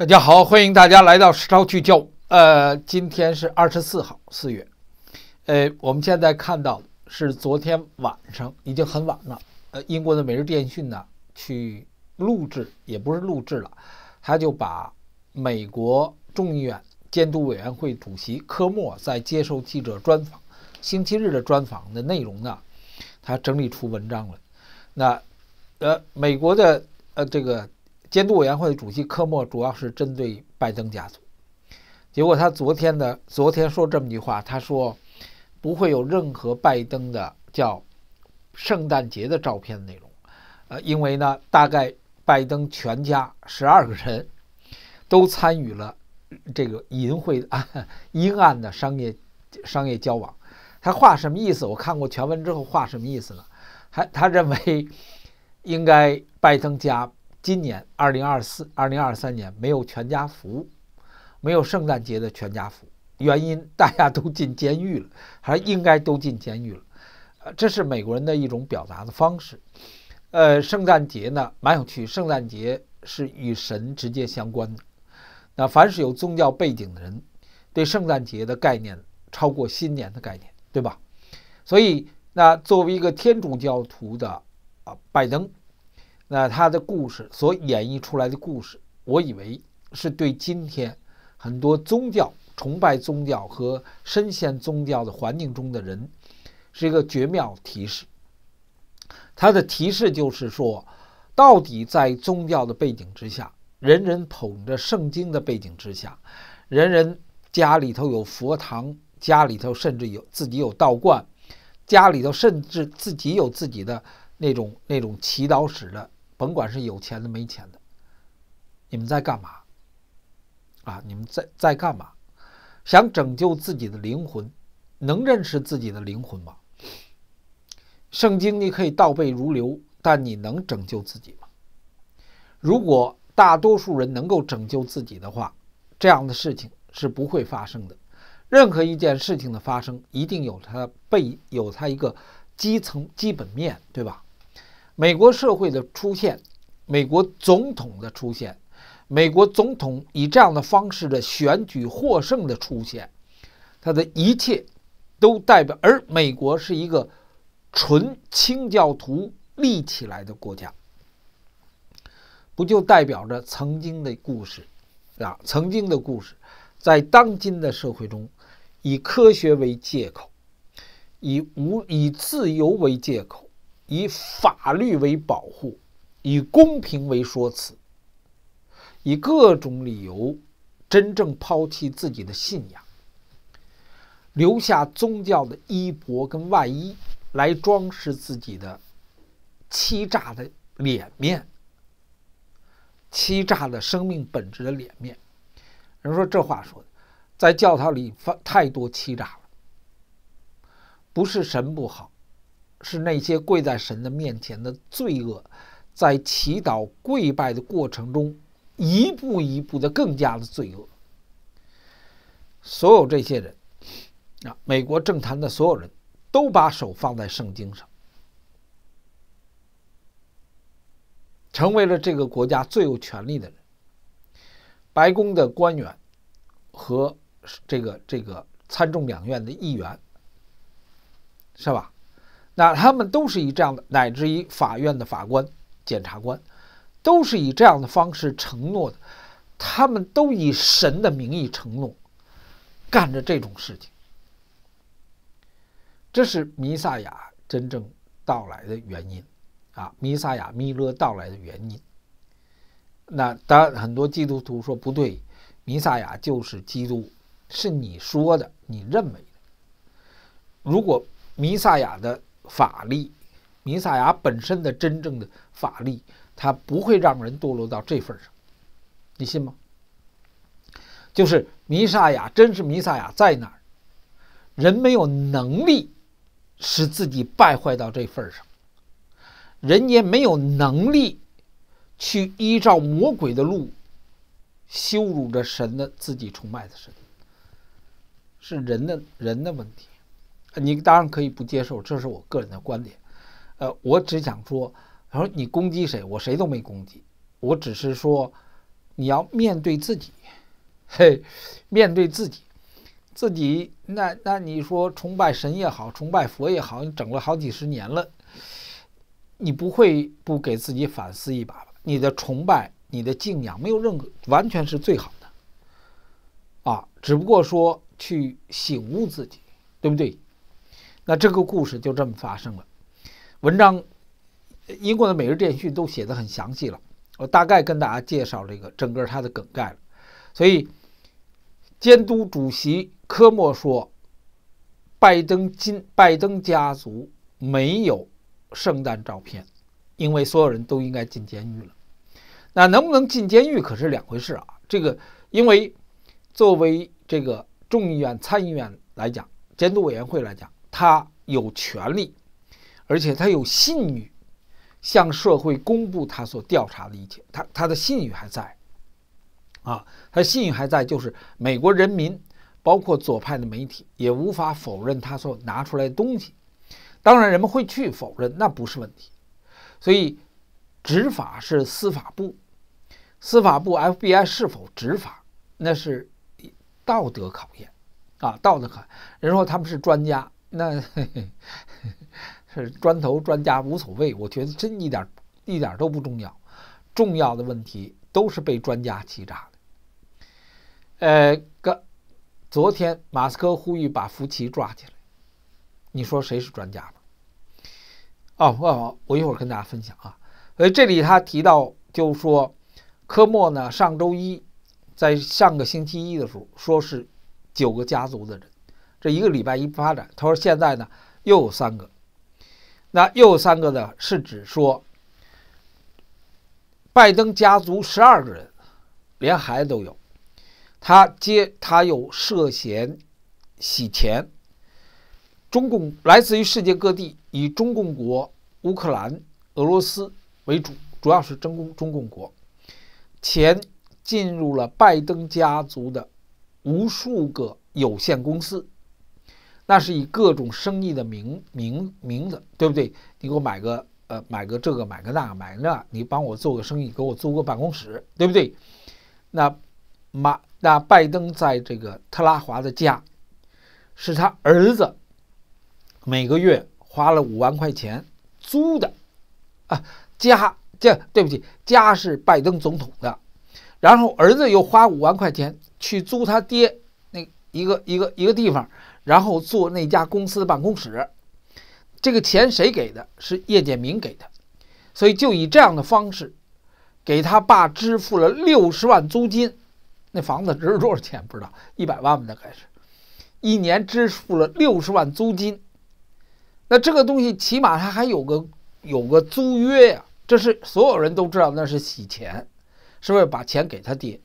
大家好，欢迎大家来到实超聚焦。呃，今天是二十四号，四月。呃，我们现在看到是昨天晚上，已经很晚了。呃，英国的《每日电讯》呢，去录制也不是录制了，他就把美国众议院监督委员会主席科莫在接受记者专访，星期日的专访的内容呢，他整理出文章了。那，呃，美国的呃这个。监督委员会主席科莫主要是针对拜登家族，结果他昨天的昨天说这么一句话：“他说不会有任何拜登的叫圣诞节的照片的内容，呃，因为呢，大概拜登全家十二个人都参与了这个淫秽啊 阴暗的商业商业交往。”他话什么意思？我看过全文之后，话什么意思呢？他他认为应该拜登家。今年二零二四、二零二三年没有全家福，没有圣诞节的全家福。原因大家都进监狱了，还应该都进监狱了。呃，这是美国人的一种表达的方式。呃，圣诞节呢蛮有趣，圣诞节是与神直接相关的。那凡是有宗教背景的人，对圣诞节的概念超过新年的概念，对吧？所以那作为一个天主教徒的啊，拜登。那他的故事所演绎出来的故事，我以为是对今天很多宗教崇拜宗教和深陷宗教的环境中的人，是一个绝妙提示。他的提示就是说，到底在宗教的背景之下，人人捧着圣经的背景之下，人人家里头有佛堂，家里头甚至有自己有道观，家里头甚至自己有自己的那种那种祈祷室的。甭管是有钱的没钱的，你们在干嘛？啊，你们在在干嘛？想拯救自己的灵魂，能认识自己的灵魂吗？圣经你可以倒背如流，但你能拯救自己吗？如果大多数人能够拯救自己的话，这样的事情是不会发生的。任何一件事情的发生，一定有它背有它一个基层基本面对吧？美国社会的出现，美国总统的出现，美国总统以这样的方式的选举获胜的出现，他的一切都代表，而美国是一个纯清教徒立起来的国家，不就代表着曾经的故事啊？曾经的故事，在当今的社会中，以科学为借口，以无以自由为借口。以法律为保护，以公平为说辞，以各种理由，真正抛弃自己的信仰，留下宗教的衣钵跟外衣来装饰自己的欺诈的脸面，欺诈的生命本质的脸面。人说这话说的，在教堂里发太多欺诈了，不是神不好。是那些跪在神的面前的罪恶，在祈祷跪拜的过程中，一步一步的更加的罪恶。所有这些人，啊，美国政坛的所有人都把手放在圣经上，成为了这个国家最有权力的人。白宫的官员和这个这个参众两院的议员，是吧？那他们都是以这样的，乃至于法院的法官、检察官，都是以这样的方式承诺的。他们都以神的名义承诺，干着这种事情。这是弥撒亚真正到来的原因，啊，弥撒亚、弥勒到来的原因。那当然，很多基督徒说不对，弥撒亚就是基督，是你说的，你认为的。如果弥撒亚的。法力，弥撒亚本身的真正的法力，他不会让人堕落到这份上，你信吗？就是弥撒亚，真是弥撒亚在哪儿，人没有能力使自己败坏到这份上，人也没有能力去依照魔鬼的路羞辱着神的自己崇拜的神，是人的人的问题。你当然可以不接受，这是我个人的观点。呃，我只想说，他说你攻击谁？我谁都没攻击，我只是说，你要面对自己，嘿，面对自己，自己那那你说崇拜神也好，崇拜佛也好，你整了好几十年了，你不会不给自己反思一把吧？你的崇拜，你的敬仰，没有任何，完全是最好的，啊，只不过说去醒悟自己，对不对？那这个故事就这么发生了。文章，英国的《每日电讯》都写得很详细了。我大概跟大家介绍这个整个它的梗概。所以，监督主席科莫说，拜登今拜登家族没有圣诞照片，因为所有人都应该进监狱了。那能不能进监狱可是两回事啊？这个，因为作为这个众议院参议院来讲，监督委员会来讲。他有权利，而且他有信誉，向社会公布他所调查的一切，他他的信誉还在，啊，他信誉还在，就是美国人民，包括左派的媒体，也无法否认他所拿出来的东西。当然，人们会去否认，那不是问题。所以，执法是司法部，司法部 FBI 是否执法，那是道德考验，啊，道德考。人说他们是专家。那 是砖头专家无所谓，我觉得真一点一点都不重要。重要的问题都是被专家欺诈的。呃，哥，昨天马斯克呼吁把福奇抓起来，你说谁是专家哦哦，我我一会儿跟大家分享啊。所以这里他提到就说科莫呢，上周一在上个星期一的时候，说是九个家族的人。这一个礼拜一发展，他说现在呢又有三个，那又有三个呢是指说，拜登家族十二个人，连孩子都有，他接他又涉嫌洗钱，中共来自于世界各地，以中共国、乌克兰、俄罗斯为主，主要是中共中共国，钱进入了拜登家族的无数个有限公司。那是以各种生意的名名名字，对不对？你给我买个呃，买个这个，买个那，个，买那，你帮我做个生意，给我租个办公室，对不对？那，马那拜登在这个特拉华的家，是他儿子每个月花了五万块钱租的啊。家这对不起，家是拜登总统的，然后儿子又花五万块钱去租他爹那一个一个一个地方。然后做那家公司的办公室，这个钱谁给的？是叶简明给的，所以就以这样的方式给他爸支付了六十万租金。那房子值多少钱不知道，一百万吧，大概是。一年支付了六十万租金，那这个东西起码他还有个有个租约呀。这是所有人都知道那是洗钱，是不是把钱给他爹？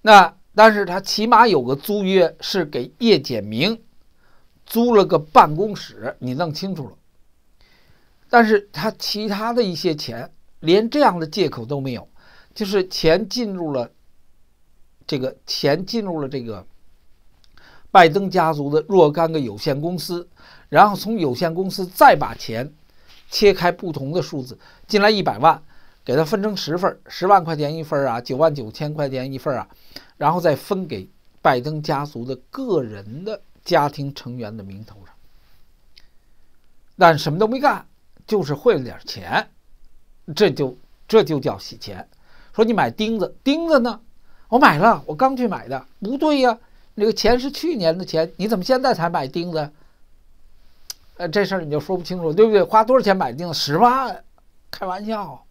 那但是他起码有个租约是给叶简明。租了个办公室，你弄清楚了。但是他其他的一些钱，连这样的借口都没有，就是钱进入了，这个钱进入了这个拜登家族的若干个有限公司，然后从有限公司再把钱切开不同的数字进来一百万，给它分成十份，十万块钱一份啊，九万九千块钱一份啊，然后再分给拜登家族的个人的。家庭成员的名头上，但什么都没干，就是汇了点钱，这就这就叫洗钱。说你买钉子，钉子呢？我买了，我刚去买的。不对呀，那个钱是去年的钱，你怎么现在才买钉子？呃，这事儿你就说不清楚，对不对？花多少钱买的钉子？十万？开玩笑！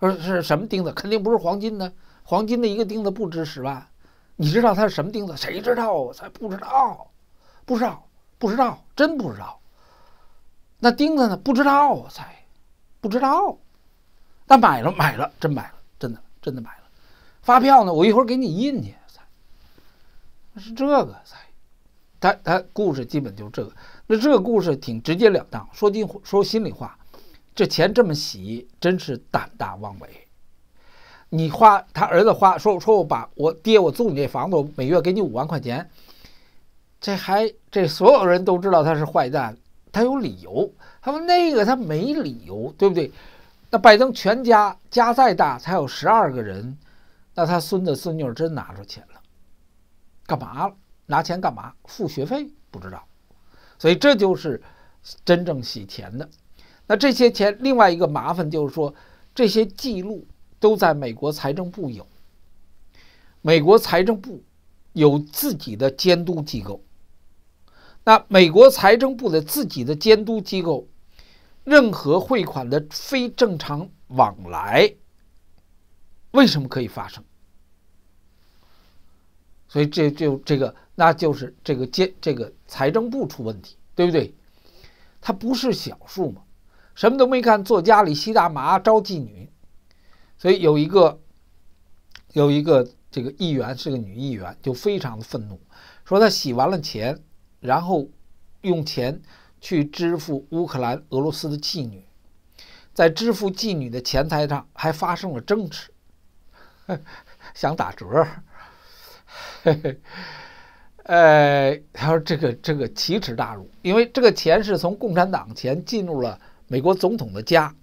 说是什么钉子？肯定不是黄金的，黄金的一个钉子不值十万。你知道它是什么钉子？谁知道？才不知道。不知道，不知道，真不知道。那钉子呢？不知道，我猜，不知道。那买了，买了，真买了，真的，真的买了。发票呢？我一会儿给你印去。是这个，猜。他他故事基本就这个。那这个故事挺直截了当，说心说心里话，这钱这么洗，真是胆大妄为。你花他儿子花，说说我把我爹我租你这房子，我每月给你五万块钱。这还这所有人都知道他是坏蛋，他有理由。他说那个他没理由，对不对？那拜登全家家再大，才有十二个人，那他孙子孙女真拿出钱了，干嘛？拿钱干嘛？付学费？不知道。所以这就是真正洗钱的。那这些钱，另外一个麻烦就是说，这些记录都在美国财政部有。美国财政部有自己的监督机构。那美国财政部的自己的监督机构，任何汇款的非正常往来，为什么可以发生？所以这就这个，那就是这个监这个财政部出问题，对不对？他不是小数嘛，什么都没干，坐家里吸大麻、招妓女，所以有一个有一个这个议员是个女议员，就非常的愤怒，说她洗完了钱。然后，用钱去支付乌克兰、俄罗斯的妓女，在支付妓女的钱财上还发生了争执，想打折，呃，他说这个这个奇耻大辱，因为这个钱是从共产党钱进入了美国总统的家。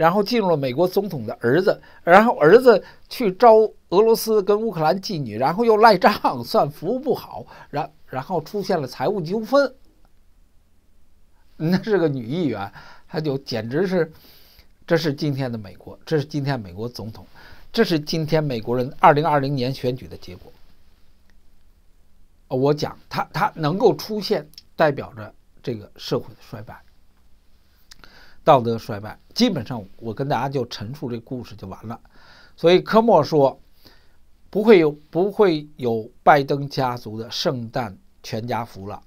然后进入了美国总统的儿子，然后儿子去招俄罗斯跟乌克兰妓女，然后又赖账算服务不好，然然后出现了财务纠纷。那是个女议员，她就简直是，这是今天的美国，这是今天美国总统，这是今天美国人二零二零年选举的结果。我讲，他他能够出现，代表着这个社会的衰败。道德衰败，基本上我跟大家就陈述这故事就完了。所以科莫说不会有不会有拜登家族的圣诞全家福了，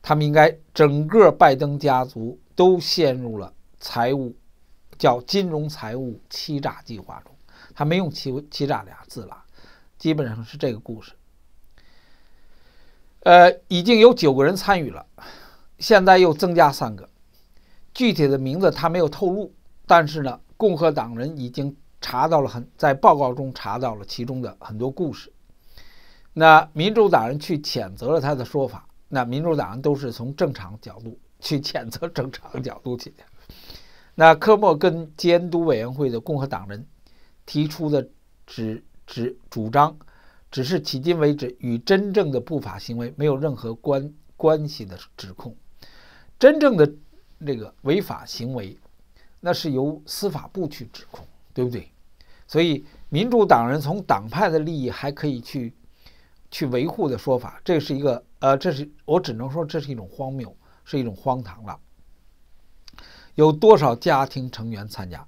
他们应该整个拜登家族都陷入了财务叫金融财务欺诈计划中，他没用欺欺诈俩字了，基本上是这个故事。呃，已经有九个人参与了，现在又增加三个。具体的名字他没有透露，但是呢，共和党人已经查到了很在报告中查到了其中的很多故事。那民主党人去谴责了他的说法，那民主党人都是从正常角度去谴责正常角度去的。那科莫跟监督委员会的共和党人提出的只只主张，只是迄今为止与真正的不法行为没有任何关关系的指控，真正的。这个违法行为，那是由司法部去指控，对不对？所以民主党人从党派的利益还可以去去维护的说法，这是一个呃，这是我只能说这是一种荒谬，是一种荒唐了。有多少家庭成员参加？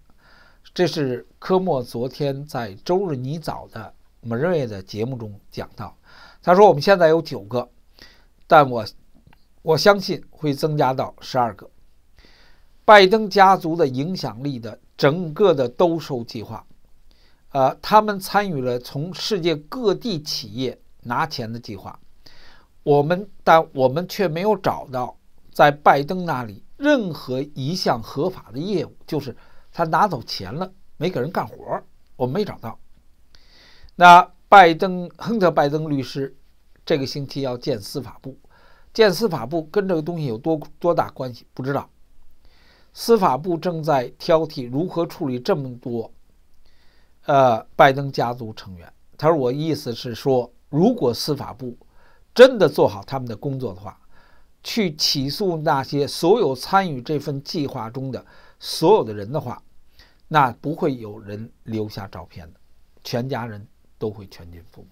这是科莫昨天在周日尼早的 m a r i 的节目中讲到，他说我们现在有九个，但我我相信会增加到十二个。拜登家族的影响力的整个的兜售计划，呃，他们参与了从世界各地企业拿钱的计划。我们，但我们却没有找到在拜登那里任何一项合法的业务，就是他拿走钱了，没给人干活儿，我们没找到。那拜登、亨特·拜登律师，这个星期要见司法部，见司法部跟这个东西有多多大关系？不知道。司法部正在挑剔如何处理这么多，呃，拜登家族成员。他说：“我意思是说，如果司法部真的做好他们的工作的话，去起诉那些所有参与这份计划中的所有的人的话，那不会有人留下照片的，全家人都会全军覆没。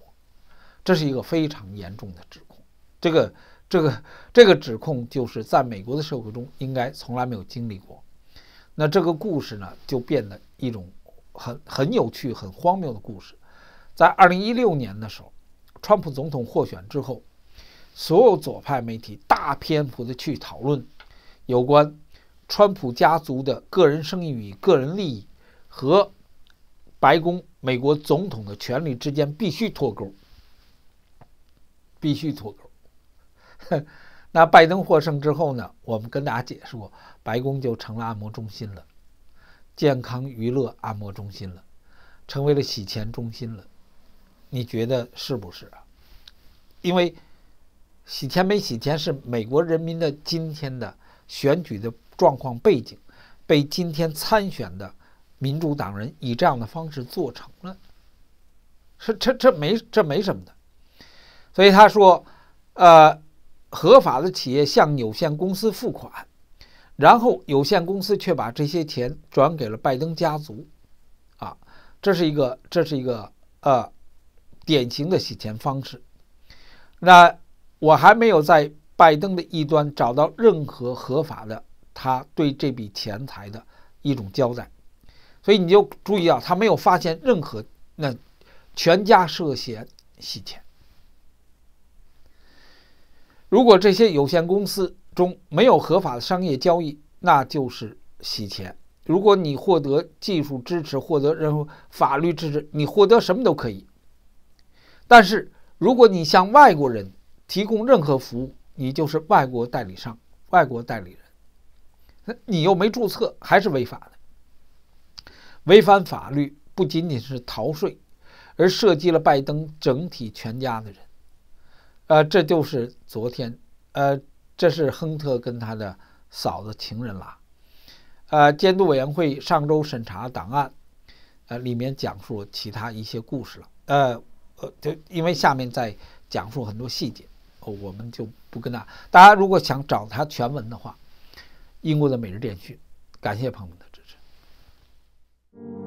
这是一个非常严重的指控。”这个。这个这个指控就是在美国的社会中应该从来没有经历过。那这个故事呢，就变得一种很很有趣、很荒谬的故事。在二零一六年的时候，川普总统获选之后，所有左派媒体大篇幅的去讨论有关川普家族的个人生意与个人利益和白宫美国总统的权利之间必须脱钩，必须脱钩。那拜登获胜之后呢？我们跟大家解释过，白宫就成了按摩中心了，健康娱乐按摩中心了，成为了洗钱中心了。你觉得是不是啊？因为洗钱没洗钱是美国人民的今天的选举的状况背景，被今天参选的民主党人以这样的方式做成了。是这这没这没什么的，所以他说，呃。合法的企业向有限公司付款，然后有限公司却把这些钱转给了拜登家族，啊，这是一个，这是一个呃典型的洗钱方式。那我还没有在拜登的一端找到任何合法的他对这笔钱财的一种交代，所以你就注意啊，他没有发现任何那全家涉嫌洗钱。如果这些有限公司中没有合法的商业交易，那就是洗钱。如果你获得技术支持，获得任何法律支持，你获得什么都可以。但是，如果你向外国人提供任何服务，你就是外国代理商、外国代理人。你又没注册，还是违法的。违反法律不仅仅是逃税，而涉及了拜登整体全家的人。呃，这就是昨天，呃，这是亨特跟他的嫂子情人啦。呃，监督委员会上周审查档案，呃，里面讲述其他一些故事了，呃，呃，就因为下面在讲述很多细节，我们就不跟大家，大家如果想找他全文的话，英国的《每日电讯》，感谢朋友们的支持。